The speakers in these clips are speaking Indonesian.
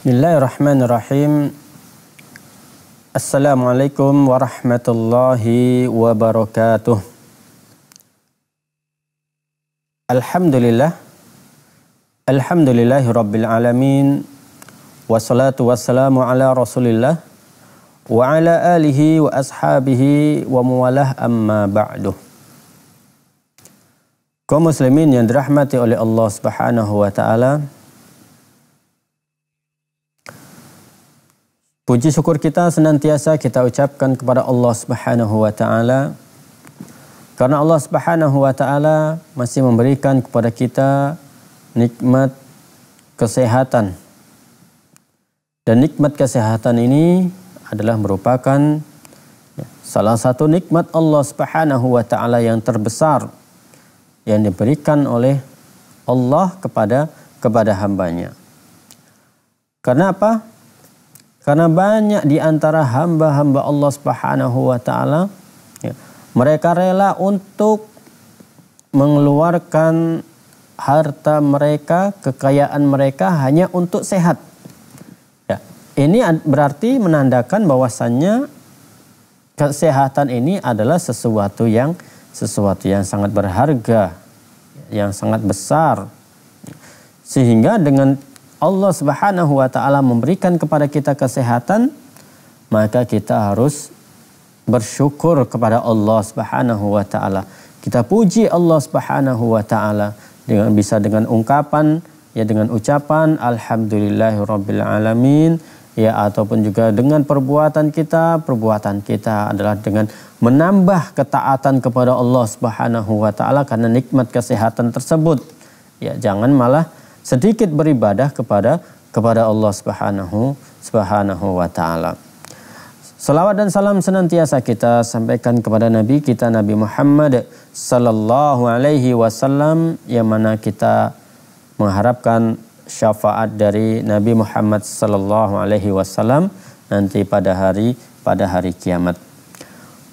Bismillahirrahmanirrahim. Assalamualaikum warahmatullahi wabarakatuh. Alhamdulillah. Alhamdulillahi rabbil alamin. Wassalatu wassalamu ala rasulillah. Wa ala alihi wa ashabihi wa muwalah amma ba'du. Kaum muslimin yang dirahmati oleh Allah Subhanahu wa taala, Puji syukur kita senantiasa kita ucapkan kepada Allah Subhanahu wa taala karena Allah Subhanahu wa taala masih memberikan kepada kita nikmat kesehatan. Dan nikmat kesehatan ini adalah merupakan salah satu nikmat Allah Subhanahu wa taala yang terbesar yang diberikan oleh Allah kepada kepada hambanya. Karena apa? Karena banyak di antara hamba-hamba Allah Subhanahu wa taala ya, mereka rela untuk mengeluarkan harta mereka, kekayaan mereka hanya untuk sehat. Ya, ini berarti menandakan bahwasannya kesehatan ini adalah sesuatu yang sesuatu yang sangat berharga, yang sangat besar. Sehingga dengan Allah Subhanahu wa taala memberikan kepada kita kesehatan, maka kita harus bersyukur kepada Allah Subhanahu wa taala. Kita puji Allah Subhanahu wa taala dengan bisa dengan ungkapan ya dengan ucapan alhamdulillahirabbil alamin ya ataupun juga dengan perbuatan kita, perbuatan kita adalah dengan menambah ketaatan kepada Allah Subhanahu wa taala karena nikmat kesehatan tersebut. Ya jangan malah sedikit beribadah kepada kepada Allah Subhanahu Subhanahu wa taala. Salawat dan salam senantiasa kita sampaikan kepada Nabi kita Nabi Muhammad sallallahu alaihi wasallam yang mana kita mengharapkan syafaat dari Nabi Muhammad sallallahu alaihi wasallam nanti pada hari pada hari kiamat.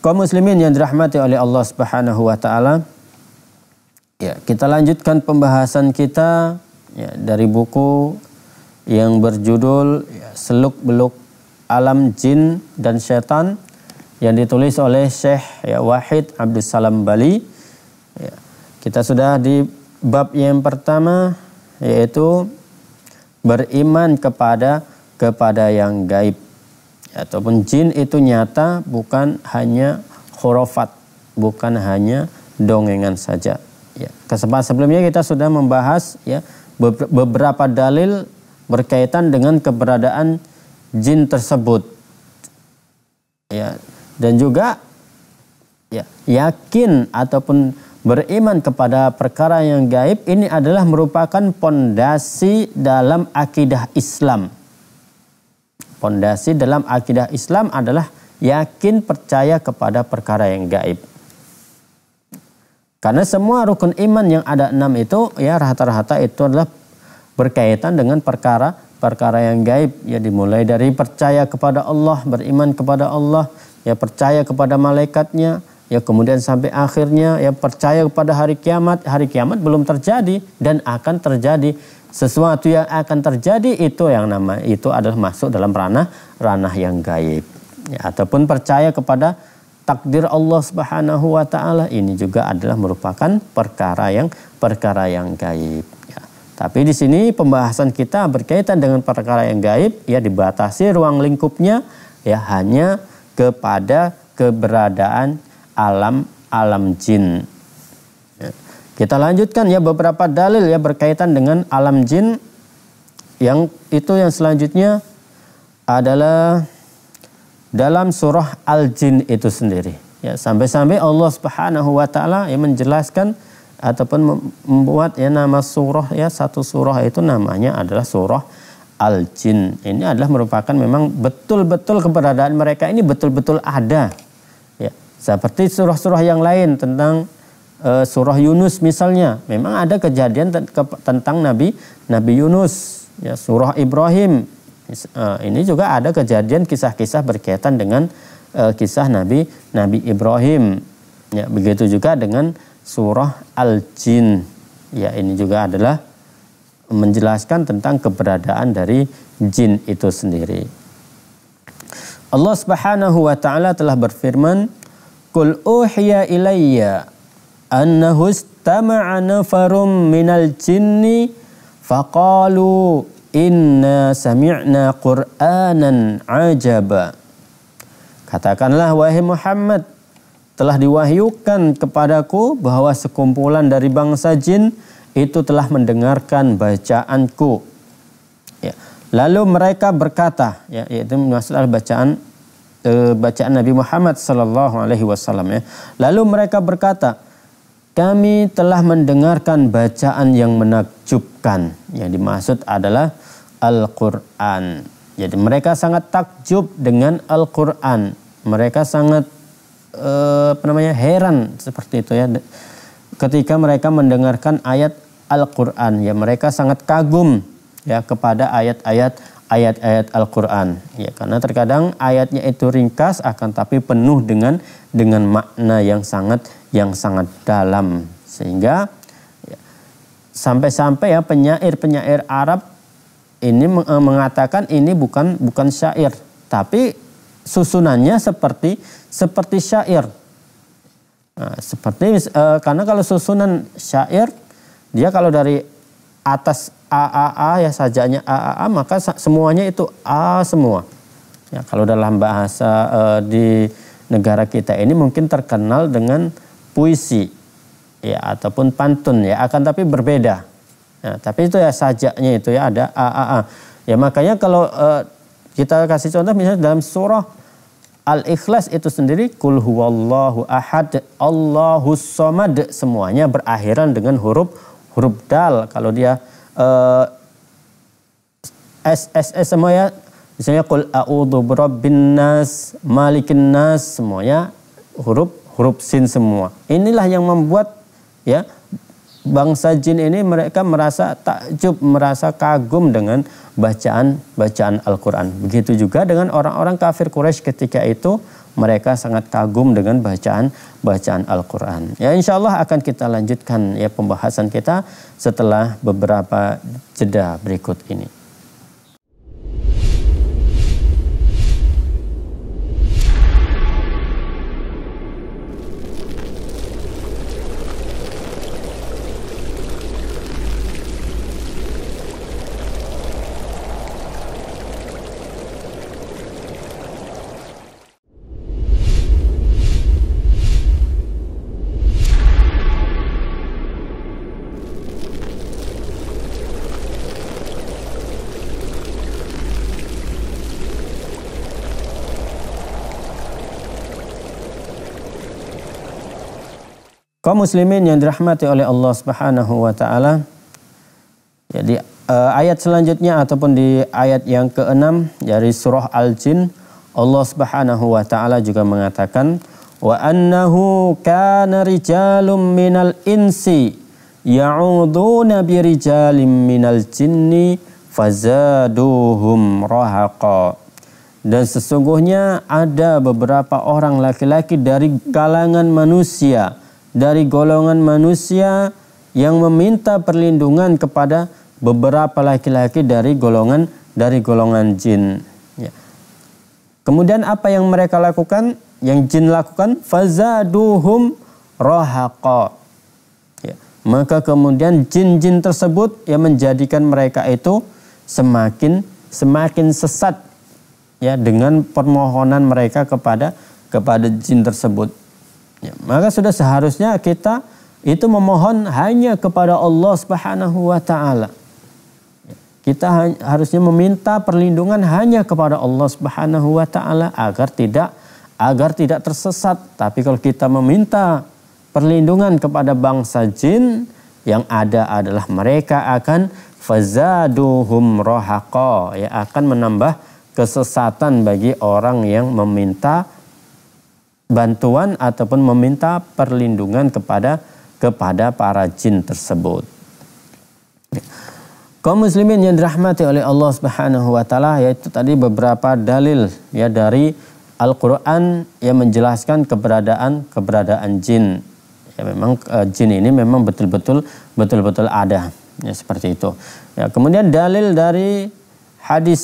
Kaum muslimin yang dirahmati oleh Allah Subhanahu wa taala, ya, kita lanjutkan pembahasan kita ya, dari buku yang berjudul Seluk Beluk Alam Jin dan Setan yang ditulis oleh Syekh ya, Wahid Abdus Salam Bali. Ya, kita sudah di bab yang pertama yaitu beriman kepada kepada yang gaib ataupun jin itu nyata bukan hanya khurafat bukan hanya dongengan saja ya kesempatan sebelumnya kita sudah membahas ya beberapa dalil berkaitan dengan keberadaan jin tersebut. Ya, dan juga ya, yakin ataupun beriman kepada perkara yang gaib ini adalah merupakan pondasi dalam akidah Islam. Pondasi dalam akidah Islam adalah yakin percaya kepada perkara yang gaib. Karena semua rukun iman yang ada enam itu ya rata-rata itu adalah berkaitan dengan perkara perkara yang gaib ya dimulai dari percaya kepada Allah, beriman kepada Allah, ya percaya kepada malaikatnya, ya kemudian sampai akhirnya ya percaya kepada hari kiamat. Hari kiamat belum terjadi dan akan terjadi sesuatu yang akan terjadi itu yang nama itu adalah masuk dalam ranah ranah yang gaib ya, ataupun percaya kepada takdir Allah Subhanahu wa taala ini juga adalah merupakan perkara yang perkara yang gaib ya. Tapi di sini pembahasan kita berkaitan dengan perkara yang gaib ya dibatasi ruang lingkupnya ya hanya kepada keberadaan alam alam jin. Ya. Kita lanjutkan ya beberapa dalil ya berkaitan dengan alam jin yang itu yang selanjutnya adalah dalam surah Al-Jin itu sendiri. Ya, sampai-sampai Allah Subhanahu wa taala yang menjelaskan ataupun membuat ya nama surah ya satu surah itu namanya adalah surah Al-Jin. Ini adalah merupakan memang betul-betul keberadaan mereka ini betul-betul ada. Ya, seperti surah-surah yang lain tentang eh, surah Yunus misalnya, memang ada kejadian tentang Nabi Nabi Yunus, ya surah Ibrahim Eh, ini juga ada kejadian kisah-kisah berkaitan dengan uh, kisah Nabi Nabi Ibrahim. Ya, begitu juga dengan surah Al-Jin. Ya, ini juga adalah menjelaskan tentang keberadaan dari jin itu sendiri. Allah Subhanahu wa taala telah berfirman, "Qul uhiya ilayya annahu istama'a nafarum minal jinni faqalu Inna sami'na Qur'anan ajaba. Katakanlah wahai Muhammad, telah diwahyukan kepadaku bahwa sekumpulan dari bangsa jin itu telah mendengarkan bacaanku. Ya. Lalu mereka berkata, ya, yaitu maksudnya bacaan e, bacaan Nabi Muhammad Sallallahu Alaihi Wasallam ya. Lalu mereka berkata, kami telah mendengarkan bacaan yang menakjubkan. Yang dimaksud adalah Al-Quran. Jadi mereka sangat takjub dengan Al-Quran. Mereka sangat eh, apa namanya heran seperti itu ya. Ketika mereka mendengarkan ayat Al-Quran, ya mereka sangat kagum ya kepada ayat-ayat ayat-ayat Al-Quran. Ya, karena terkadang ayatnya itu ringkas akan tapi penuh dengan dengan makna yang sangat yang sangat dalam. Sehingga ya, sampai-sampai ya penyair-penyair Arab ini eh, mengatakan ini bukan bukan syair, tapi susunannya seperti seperti syair. Nah, seperti uh, karena kalau susunan syair dia kalau dari atas AAA ya sajanya AAA maka semuanya itu A semua. Ya, kalau dalam bahasa e, di negara kita ini mungkin terkenal dengan puisi ya ataupun pantun ya akan tapi berbeda. Ya, tapi itu ya sajaknya itu ya ada AAA. Ya makanya kalau e, kita kasih contoh misalnya dalam surah Al-Ikhlas itu sendiri kul huwallahu ahad Allahus samad semuanya berakhiran dengan huruf huruf dal kalau dia uh, s s s semuanya misalnya kul a'udzu birabbin nas malikin nas semuanya huruf huruf sin semua inilah yang membuat ya bangsa jin ini mereka merasa takjub, merasa kagum dengan bacaan-bacaan Al-Quran. Begitu juga dengan orang-orang kafir Quraisy ketika itu mereka sangat kagum dengan bacaan-bacaan Al-Quran. Ya insya Allah akan kita lanjutkan ya pembahasan kita setelah beberapa jeda berikut ini. Kaum muslimin yang dirahmati oleh Allah Subhanahu wa taala. Jadi uh, ayat selanjutnya ataupun di ayat yang ke-6 dari surah Al-Jin Allah Subhanahu wa taala juga mengatakan wa annahu kana rijalum minal insi ya'uduna birijalim minal jinni fazaduhum rahaqa dan sesungguhnya ada beberapa orang laki-laki dari kalangan manusia dari golongan manusia yang meminta perlindungan kepada beberapa laki-laki dari golongan dari golongan jin. Ya. Kemudian apa yang mereka lakukan? Yang jin lakukan fazaduhum rohaqa. Ya. Maka kemudian jin-jin tersebut yang menjadikan mereka itu semakin semakin sesat ya dengan permohonan mereka kepada kepada jin tersebut. Ya, maka sudah seharusnya kita itu memohon hanya kepada Allah Subhanahu wa taala. Ya, kita harusnya meminta perlindungan hanya kepada Allah Subhanahu wa taala agar tidak agar tidak tersesat. Tapi kalau kita meminta perlindungan kepada bangsa jin yang ada adalah mereka akan fazaduhum rohaqa ya akan menambah kesesatan bagi orang yang meminta bantuan ataupun meminta perlindungan kepada kepada para jin tersebut. Kaum muslimin yang dirahmati oleh Allah Subhanahu wa taala yaitu tadi beberapa dalil ya dari Al-Qur'an yang menjelaskan keberadaan keberadaan jin. Ya memang e, jin ini memang betul-betul betul-betul ada. Ya seperti itu. Ya kemudian dalil dari hadis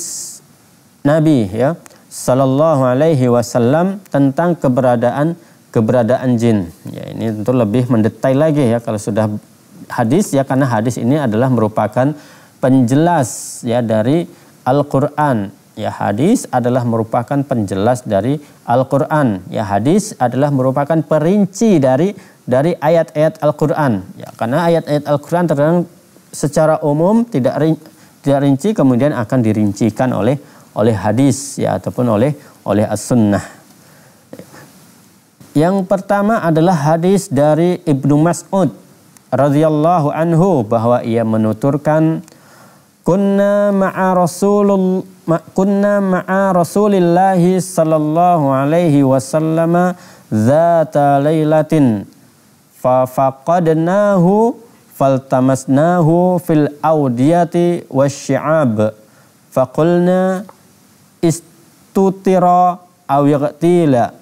Nabi ya Sallallahu Alaihi Wasallam tentang keberadaan keberadaan jin. Ya, ini tentu lebih mendetail lagi ya kalau sudah hadis ya karena hadis ini adalah merupakan penjelas ya dari Al-Qur'an. Ya hadis adalah merupakan penjelas dari Al-Qur'an. Ya hadis adalah merupakan perinci dari dari ayat-ayat Al-Qur'an. Ya karena ayat-ayat Al-Qur'an terkadang secara umum tidak rinci, tidak rinci kemudian akan dirincikan oleh oleh hadis ya ataupun oleh oleh as-sunnah. Yang pertama adalah hadis dari Ibnu Mas'ud radhiyallahu anhu bahwa ia menuturkan kunna ma'a rasulul ma, kunna ma'a rasulillah sallallahu alaihi wasallam dzata lailatin fa faqadnahu faltamasnahu fil audiyati wasy'ab faqulna istutira aw yaqtila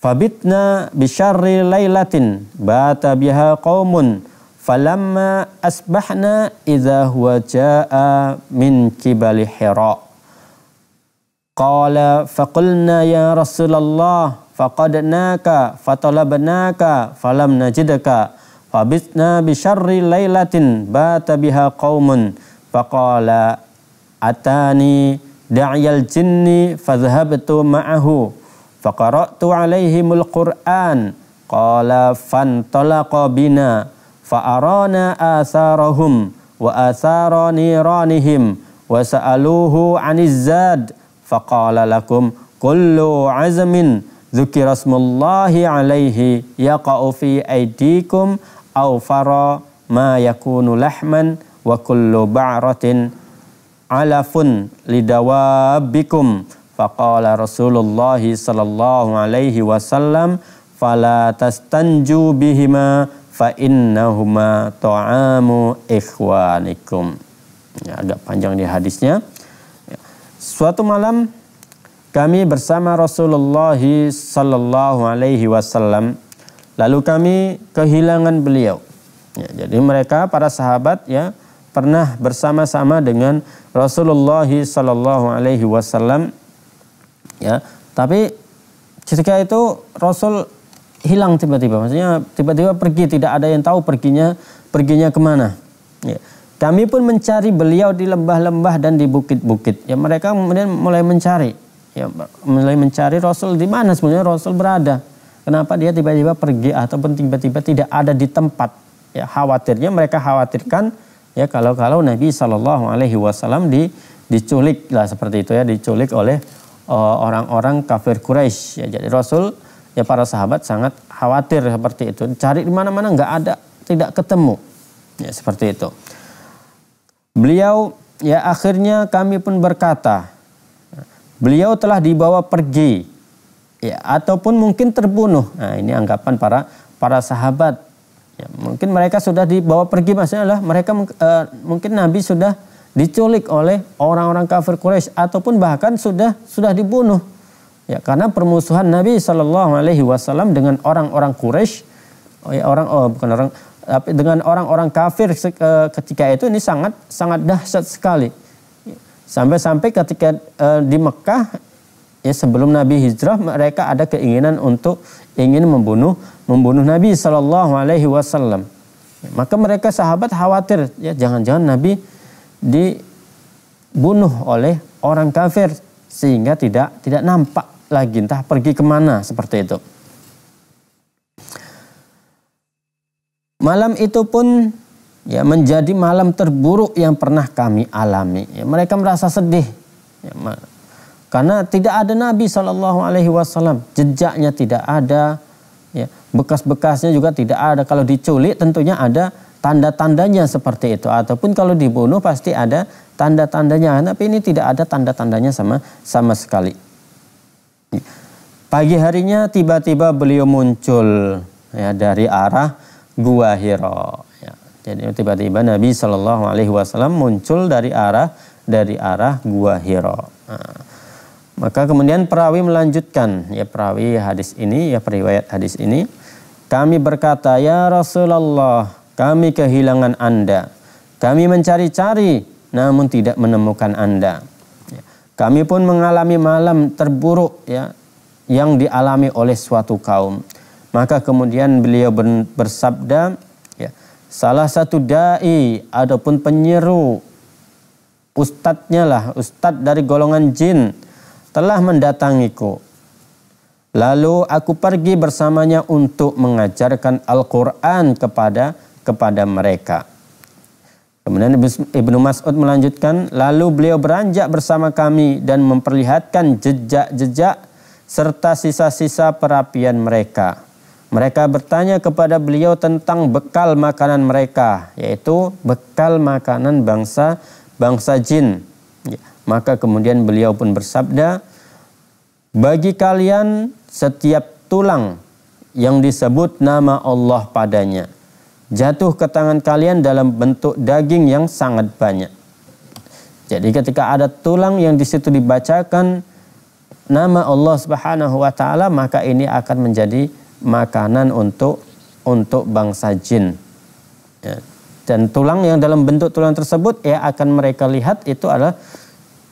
fabitna bisyarri lailatin bata biha qaumun falamma asbahna idza huwa jaa min kibali hira qala faqulna ya rasulullah faqadnaka fatalabnaka falam najidaka fabitna bisyarri lailatin bata biha qaumun faqala atani da'yal jinni fadhhabtu ma'ahu faqara'tu alaihimul qur'an qala fantalaqa bina fa'arana atharahum wa athara niranihim wa sa'aluhu anizzad faqala lakum kullu azmin dzukira smullahi alaihi yaqa'u fi aydikum aw fara ma yakunu lahman wa kullu ba'ratin alafun lidawabikum faqala Rasulullah sallallahu alaihi wasallam fala tastanju bihima fa innahuma ta'amu ikhwanikum ya, agak panjang di hadisnya suatu malam kami bersama Rasulullah sallallahu alaihi wasallam lalu kami kehilangan beliau ya, jadi mereka para sahabat ya pernah bersama-sama dengan Rasulullah Sallallahu Alaihi Wasallam. Ya, tapi ketika itu Rasul hilang tiba-tiba, maksudnya tiba-tiba pergi, tidak ada yang tahu perginya perginya kemana. Ya. Kami pun mencari beliau di lembah-lembah dan di bukit-bukit. Ya mereka kemudian mulai mencari, ya mulai mencari Rasul di mana sebenarnya Rasul berada. Kenapa dia tiba-tiba pergi ataupun tiba-tiba tidak ada di tempat? Ya khawatirnya mereka khawatirkan ya kalau-kalau Nabi Shallallahu Alaihi Wasallam di diculik lah seperti itu ya diculik oleh eh, orang-orang uh, kafir Quraisy ya jadi Rasul ya para sahabat sangat khawatir seperti itu cari di mana-mana nggak ada tidak ketemu ya seperti itu beliau ya akhirnya kami pun berkata beliau telah dibawa pergi ya ataupun mungkin terbunuh nah ini anggapan para para sahabat Ya, mungkin mereka sudah dibawa pergi maksudnya adalah mereka uh, mungkin Nabi sudah diculik oleh orang-orang kafir Quraisy ataupun bahkan sudah sudah dibunuh. Ya, karena permusuhan Nabi Shallallahu alaihi wasallam dengan orang-orang Quraisy oh ya orang oh bukan orang tapi dengan orang-orang kafir e, ketika itu ini sangat sangat dahsyat sekali. Sampai-sampai ketika uh, di Mekah ya sebelum Nabi hijrah mereka ada keinginan untuk ingin membunuh membunuh Nabi Shallallahu Alaihi Wasallam. Maka mereka sahabat khawatir ya jangan-jangan Nabi dibunuh oleh orang kafir sehingga tidak tidak nampak lagi entah pergi kemana seperti itu. Malam itu pun ya menjadi malam terburuk yang pernah kami alami. Ya, mereka merasa sedih ya, karena tidak ada Nabi Shallallahu Alaihi Wasallam jejaknya tidak ada ya bekas-bekasnya juga tidak ada kalau diculik tentunya ada tanda-tandanya seperti itu ataupun kalau dibunuh pasti ada tanda-tandanya tapi ini tidak ada tanda-tandanya sama sama sekali ya. pagi harinya tiba-tiba beliau muncul ya dari arah gua Hiro ya. jadi tiba-tiba Nabi Shallallahu Alaihi Wasallam muncul dari arah dari arah gua Hiro nah maka kemudian perawi melanjutkan, ya perawi hadis ini, ya periwayat hadis ini, kami berkata, "Ya Rasulullah, kami kehilangan Anda. Kami mencari-cari namun tidak menemukan Anda." Ya. Kami pun mengalami malam terburuk ya yang dialami oleh suatu kaum. Maka kemudian beliau bersabda, ya, salah satu dai ataupun penyeru ustadznya lah, ustadz dari golongan jin telah mendatangiku. Lalu aku pergi bersamanya untuk mengajarkan Al-Quran kepada kepada mereka. Kemudian Ibnu Mas'ud melanjutkan, lalu beliau beranjak bersama kami dan memperlihatkan jejak-jejak serta sisa-sisa perapian mereka. Mereka bertanya kepada beliau tentang bekal makanan mereka, yaitu bekal makanan bangsa bangsa jin maka kemudian beliau pun bersabda, bagi kalian setiap tulang yang disebut nama Allah padanya jatuh ke tangan kalian dalam bentuk daging yang sangat banyak. Jadi ketika ada tulang yang di situ dibacakan nama Allah Subhanahu wa taala maka ini akan menjadi makanan untuk untuk bangsa jin. Ya. Dan tulang yang dalam bentuk tulang tersebut ya akan mereka lihat itu adalah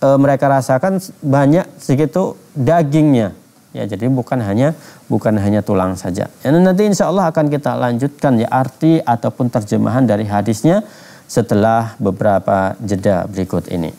e, mereka rasakan banyak segitu dagingnya. Ya, jadi bukan hanya bukan hanya tulang saja. ya, nanti insya Allah akan kita lanjutkan ya arti ataupun terjemahan dari hadisnya setelah beberapa jeda berikut ini.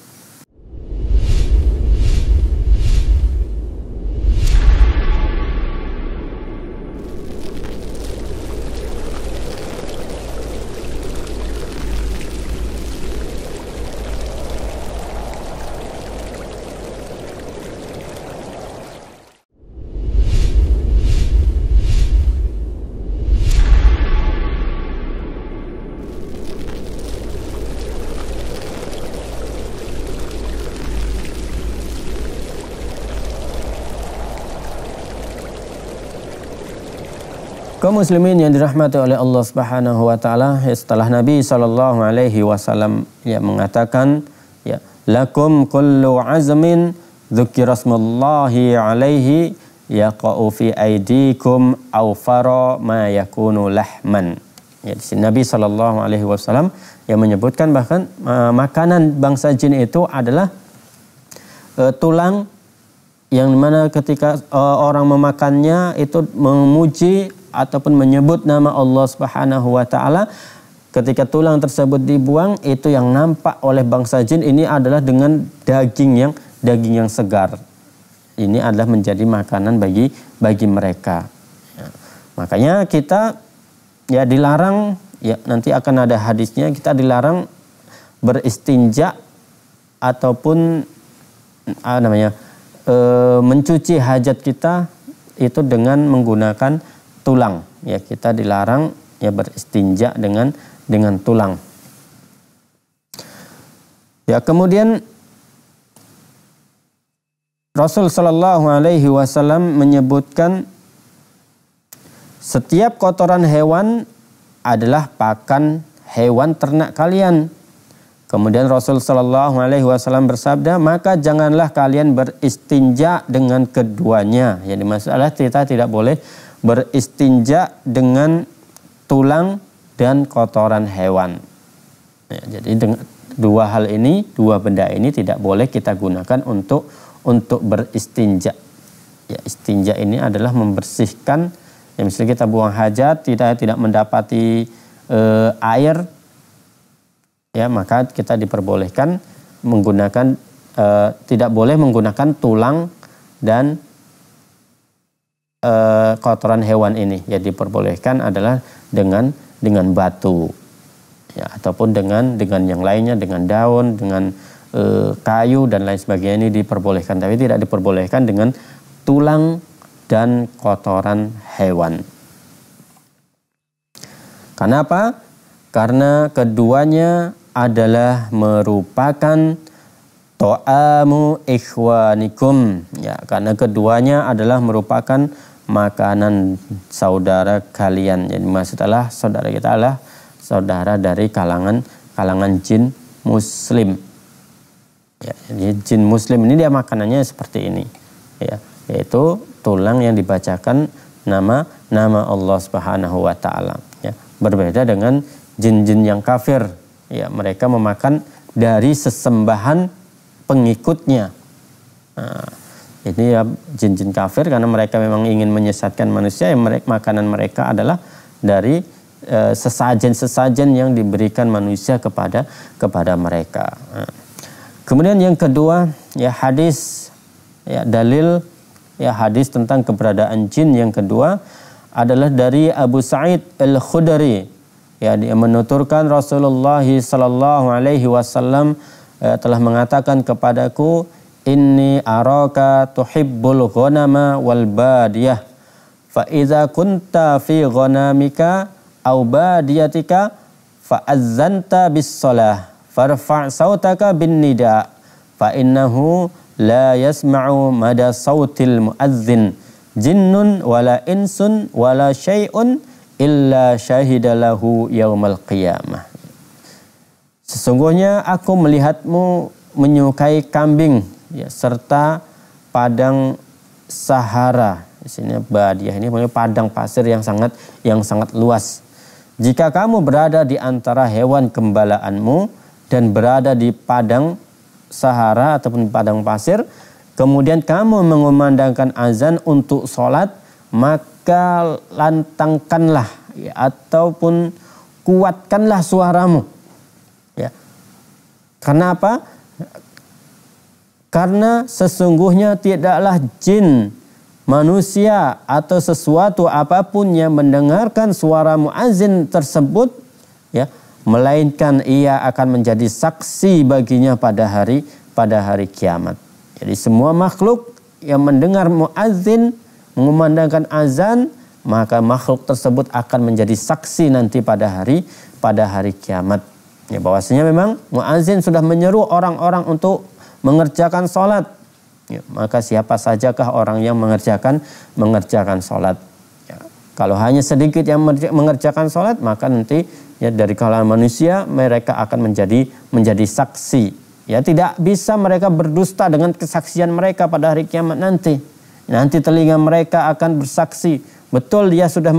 Kaum muslimin yang dirahmati oleh Allah Subhanahu wa taala, ya, setelah Nabi sallallahu alaihi wasallam ya mengatakan ya lakum kullu azmin dzukirasmullahi alaihi yaqa'u fi aidikum aw fara ma yakunu lahman. Ya, di sini Nabi sallallahu alaihi wasallam yang menyebutkan bahkan makanan bangsa jin itu adalah e, tulang yang mana ketika e, orang memakannya itu memuji ataupun menyebut nama Allah Subhanahu wa taala ketika tulang tersebut dibuang itu yang nampak oleh bangsa jin ini adalah dengan daging yang daging yang segar ini adalah menjadi makanan bagi bagi mereka ya. makanya kita ya dilarang ya nanti akan ada hadisnya kita dilarang beristinja ataupun apa namanya e, mencuci hajat kita itu dengan menggunakan tulang ya kita dilarang ya beristinja dengan dengan tulang ya kemudian Rasul Shallallahu Alaihi Wasallam menyebutkan setiap kotoran hewan adalah pakan hewan ternak kalian. Kemudian Rasul Shallallahu Alaihi Wasallam bersabda, maka janganlah kalian beristinja dengan keduanya. Jadi masalah kita tidak boleh beristinja dengan tulang dan kotoran hewan. Ya, jadi dengan dua hal ini, dua benda ini tidak boleh kita gunakan untuk untuk beristinja. Ya, istinja ini adalah membersihkan ya misalnya kita buang hajat tidak tidak mendapati e, air ya maka kita diperbolehkan menggunakan e, tidak boleh menggunakan tulang dan e, kotoran hewan ini ya diperbolehkan adalah dengan dengan batu ya ataupun dengan dengan yang lainnya dengan daun dengan e, kayu dan lain sebagainya ini diperbolehkan tapi tidak diperbolehkan dengan tulang dan kotoran hewan. Karena apa? Karena keduanya adalah merupakan to'amu ikhwanikum. Ya, karena keduanya adalah merupakan makanan saudara kalian. Jadi maksud Allah saudara kita adalah saudara dari kalangan kalangan jin muslim. Ya, jadi jin muslim ini dia makanannya seperti ini. Ya, yaitu tulang yang dibacakan nama nama Allah Subhanahu wa taala ya. Berbeda dengan jin-jin yang kafir. Ya, mereka memakan dari sesembahan pengikutnya. Nah, ini ya jin-jin kafir karena mereka memang ingin menyesatkan manusia yang mereka, makanan mereka adalah dari eh, sesajen-sesajen yang diberikan manusia kepada kepada mereka. Nah. Kemudian yang kedua ya hadis ya dalil ya hadis tentang keberadaan jin yang kedua adalah dari Abu Sa'id Al-Khudri ya dia menuturkan Rasulullah sallallahu alaihi wasallam eh, telah mengatakan kepadaku inni araka tuhibbul ghanama wal badiyah fa idza kunta fi ghanamika aw badiyatika fa azzanta bis salah farfa' sautaka bin nida fa innahu la yasma'u mada sautil muazzin jinnun wala insun wala syai'un illa syahidalahu yaumal qiyamah Sesungguhnya aku melihatmu menyukai kambing ya, serta padang Sahara. Di sini badiah ini punya padang pasir yang sangat yang sangat luas. Jika kamu berada di antara hewan gembalaanmu dan berada di padang Sahara ataupun padang pasir, kemudian kamu mengumandangkan azan untuk sholat, maka lantangkanlah ya, ataupun kuatkanlah suaramu. Ya. Karena apa? Karena sesungguhnya tidaklah jin, manusia atau sesuatu apapun yang mendengarkan suara muazin tersebut ya, melainkan ia akan menjadi saksi baginya pada hari pada hari kiamat. Jadi semua makhluk yang mendengar muazin mengumandangkan azan maka makhluk tersebut akan menjadi saksi nanti pada hari pada hari kiamat. Ya bahwasanya memang muazin sudah menyeru orang-orang untuk mengerjakan sholat. Ya, maka siapa sajakah orang yang mengerjakan mengerjakan sholat. Ya, kalau hanya sedikit yang mengerjakan sholat maka nanti ya dari kalangan manusia mereka akan menjadi menjadi saksi. Ya tidak bisa mereka berdusta dengan kesaksian mereka pada hari kiamat nanti. Nanti telinga mereka akan bersaksi. Betul dia sudah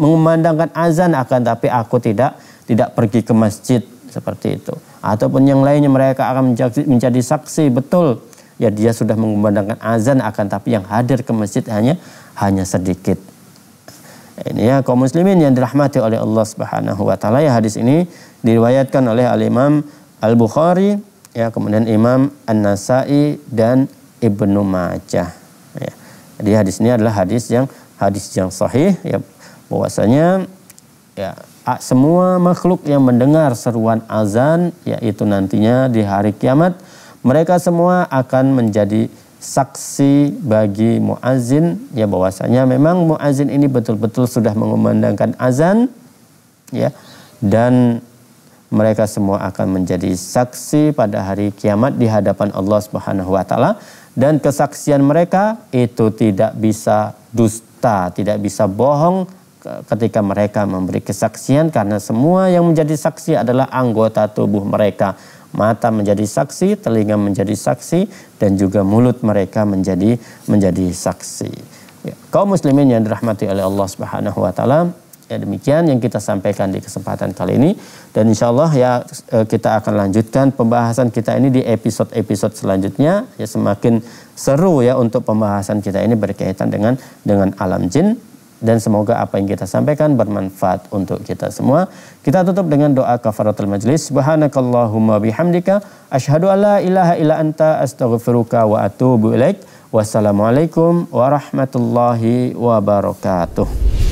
mengumandangkan azan akan tapi aku tidak tidak pergi ke masjid seperti itu ataupun yang lainnya mereka akan menjadi, menjadi saksi betul ya dia sudah mengumandangkan azan akan tapi yang hadir ke masjid hanya hanya sedikit. Ini ya kaum muslimin yang dirahmati oleh Allah Subhanahu wa taala ya hadis ini diriwayatkan oleh Al Imam Al Bukhari ya kemudian Imam An-Nasa'i dan Ibnu Majah ya. Jadi hadis ini adalah hadis yang hadis yang sahih ya bahwasanya ya semua makhluk yang mendengar seruan azan yaitu nantinya di hari kiamat mereka semua akan menjadi saksi bagi muazin ya bahwasanya memang muazin ini betul-betul sudah mengumandangkan azan ya dan mereka semua akan menjadi saksi pada hari kiamat di hadapan Allah Subhanahu wa taala dan kesaksian mereka itu tidak bisa dusta, tidak bisa bohong ketika mereka memberi kesaksian karena semua yang menjadi saksi adalah anggota tubuh mereka. Mata menjadi saksi, telinga menjadi saksi dan juga mulut mereka menjadi menjadi saksi. Ya, kaum muslimin yang dirahmati oleh Allah Subhanahu wa taala, ya demikian yang kita sampaikan di kesempatan kali ini dan insyaallah ya eh, kita akan lanjutkan pembahasan kita ini di episode-episode selanjutnya ya semakin seru ya untuk pembahasan kita ini berkaitan dengan dengan alam jin dan semoga apa yang kita sampaikan bermanfaat untuk kita semua. Kita tutup dengan doa kafaratul majlis. Subhanakallahumma bihamdika asyhadu alla ilaha illa anta astaghfiruka wa atubu ilaik. Wassalamualaikum warahmatullahi wabarakatuh.